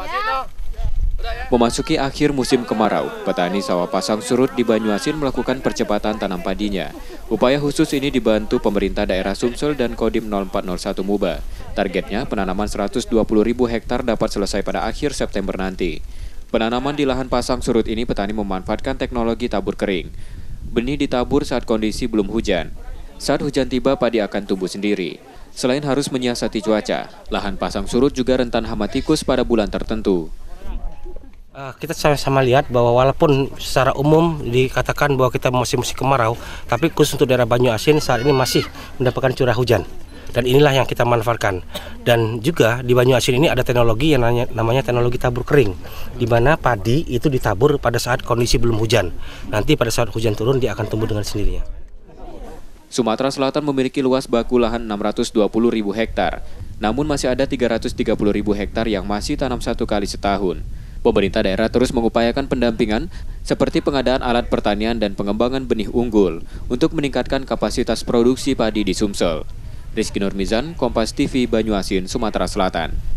Ya. Ya. Memasuki akhir musim kemarau, petani sawah pasang surut di Banyuasin melakukan percepatan tanam padinya. Upaya khusus ini dibantu pemerintah daerah Sumsel dan Kodim 0401 Muba. Targetnya penanaman 120 ribu hektar dapat selesai pada akhir September nanti. Penanaman di lahan pasang surut ini petani memanfaatkan teknologi tabur kering. Benih ditabur saat kondisi belum hujan. Saat hujan tiba, padi akan tumbuh sendiri. Selain harus menyiasati cuaca, lahan pasang surut juga rentan hama tikus pada bulan tertentu. Eh, kita sama-sama lihat bahwa walaupun secara umum dikatakan bahwa kita masih musim kemarau, tapi khusus untuk daerah Banyu Asin saat ini masih mendapatkan curah hujan. Dan inilah yang kita manfaatkan. Dan juga di Banyu Asin ini ada teknologi yang namanya, namanya teknologi tabur kering, di mana padi itu ditabur pada saat kondisi belum hujan. Nanti pada saat hujan turun dia akan tumbuh dengan sendirinya. Sumatera Selatan memiliki luas baku lahan 620 ribu hektar, namun masih ada 330 ribu hektar yang masih tanam satu kali setahun. Pemerintah daerah terus mengupayakan pendampingan seperti pengadaan alat pertanian dan pengembangan benih unggul untuk meningkatkan kapasitas produksi padi di Sumsel. Rizky Nurmizan, Kompas TV, Banyuasin, Sumatera Selatan.